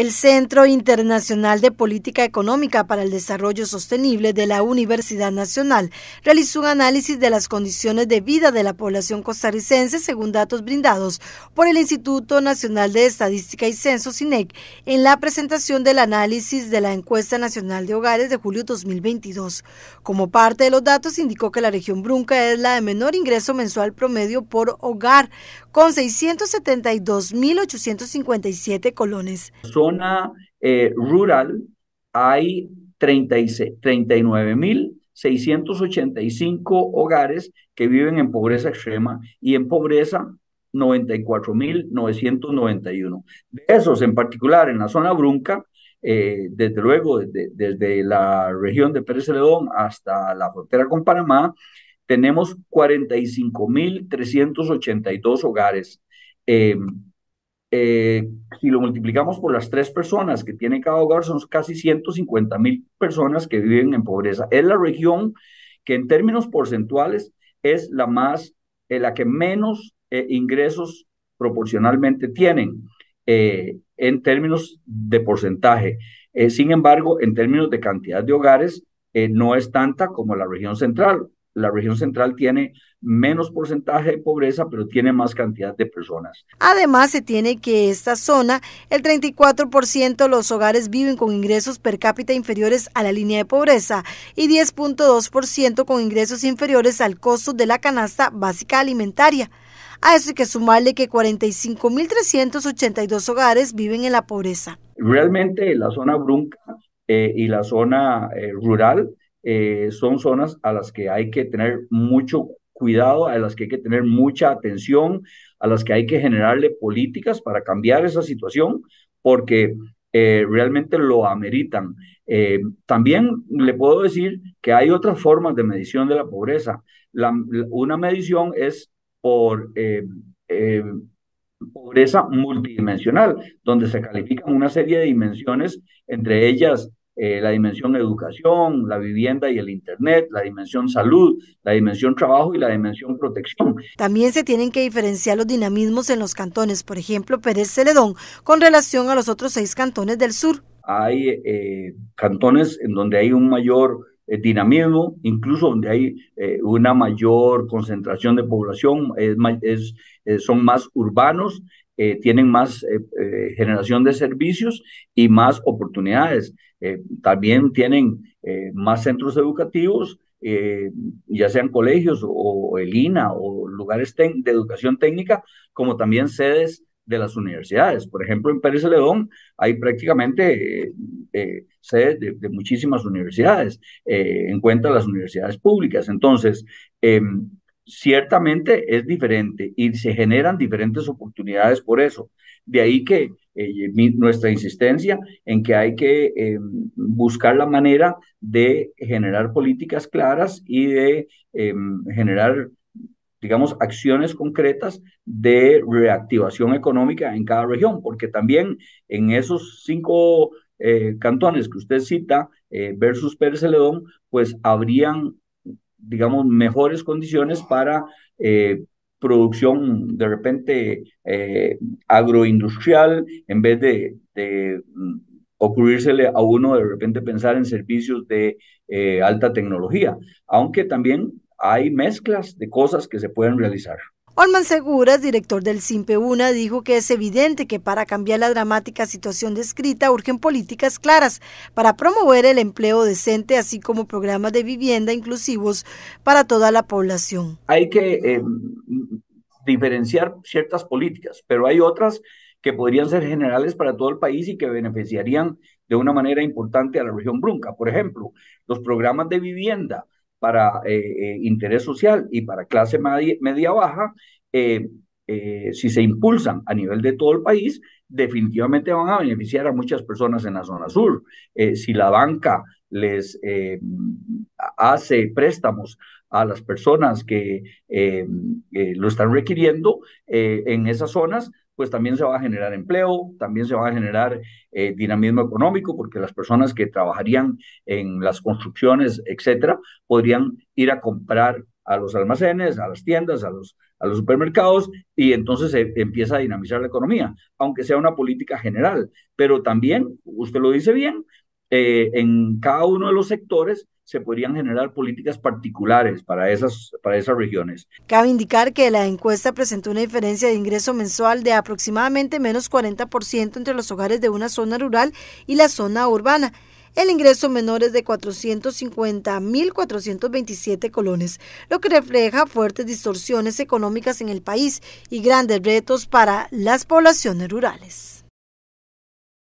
El Centro Internacional de Política Económica para el Desarrollo Sostenible de la Universidad Nacional realizó un análisis de las condiciones de vida de la población costarricense según datos brindados por el Instituto Nacional de Estadística y Censo CINEC en la presentación del análisis de la Encuesta Nacional de Hogares de julio 2022. Como parte de los datos indicó que la región Brunca es la de menor ingreso mensual promedio por hogar con 672.857 colones zona eh, rural hay 39.685 hogares que viven en pobreza extrema y en pobreza 94.991. De esos, en particular en la zona brunca, eh, desde luego, desde, la región de Pérez León hasta la frontera con Panamá, tenemos 45.382 hogares. Em, eh, si lo multiplicamos por las tres personas que tiene cada hogar, son casi 150 mil personas que viven en pobreza. Es la región que en términos porcentuales es la más, eh, la que menos eh, ingresos proporcionalmente tienen en términos de porcentaje. sin embargo, en términos de cantidad de hogares, no es tanta como la región central la región central tiene menos porcentaje de pobreza, pero tiene más cantidad de personas. Además, se tiene que esta zona, el 34% de los hogares viven con ingresos per cápita inferiores a la línea de pobreza y 10.2% con ingresos inferiores al costo de la canasta básica alimentaria. A eso hay que sumarle que 45.382 hogares viven en la pobreza. Realmente la zona brunca eh, y la zona eh, rural eh, son zonas a las que hay que tener mucho cuidado, a las que hay que tener mucha atención, a las que hay que generarle políticas para cambiar esa situación, porque eh, realmente lo ameritan. Eh, también le puedo decir que hay otras formas de medición de la pobreza. una medición es por pobreza multidimensional, donde se califican una serie de dimensiones, entre ellas eh, la dimensión educación, la vivienda y el Internet, la dimensión salud, la dimensión trabajo y la dimensión protección. También se tienen que diferenciar los dinamismos en los cantones, por ejemplo, Pérez Celedón, con relación a los otros seis cantones del sur. Hay eh, cantones en donde hay un mayor eh, dinamismo, incluso donde hay una mayor concentración de población, son más urbanos eh, tienen más eh, eh, generación de servicios y más oportunidades. también tienen más centros educativos, ya sean colegios o, el INA o lugares de educación técnica, como también sedes de las universidades. Por ejemplo, en Pérez León hay prácticamente sedes de, muchísimas universidades, en cuenta las universidades públicas. Entonces, em, ciertamente es diferente y se generan diferentes oportunidades por eso. De ahí que eh, nuestra insistencia en que hay que eh, buscar la manera de generar políticas claras y de eh, generar, digamos, acciones concretas de reactivación económica en cada región, porque también en esos cinco cantones que usted cita versus Pérez pues habrían digamos, mejores condiciones para eh, producción de repente eh, agroindustrial, en vez de, mm, ocurrírsele a uno de repente pensar en servicios de eh, alta tecnología, aunque también hay mezclas de cosas que se pueden realizar. Olman Seguras, director del CIMPEUNA, dijo que es evidente que para cambiar la dramática situación descrita urgen políticas claras para promover el empleo decente, así como programas de vivienda inclusivos para toda la población. Hay que eh, diferenciar ciertas políticas, pero hay otras que podrían ser generales para todo el país y que beneficiarían de una manera importante a la región Brunca. Por ejemplo, los programas de vivienda, para eh, eh, interés social y para clase media-baja, eh, si se impulsan a nivel de todo el país, definitivamente van a beneficiar a muchas personas en la zona sur. si la banca les hace préstamos a las personas que eh, eh, lo están requiriendo eh, en esas zonas, pues también se va a generar empleo, también se va a generar dinamismo económico, porque las personas que trabajarían en las construcciones, etcétera, podrían ir a comprar a los almacenes, a las tiendas, a los, a los supermercados, y entonces se empieza a dinamizar la economía, aunque sea una política general. Pero también, usted lo dice bien, eh, en cada uno de los sectores se podrían generar políticas particulares para esas, para esas regiones. Cabe indicar que la encuesta presentó una diferencia de ingreso mensual de aproximadamente menos 40% entre los hogares de una zona rural y la zona urbana. El ingreso menor es de 450.427 colones, lo que refleja fuertes distorsiones económicas en el país y grandes retos para las poblaciones rurales.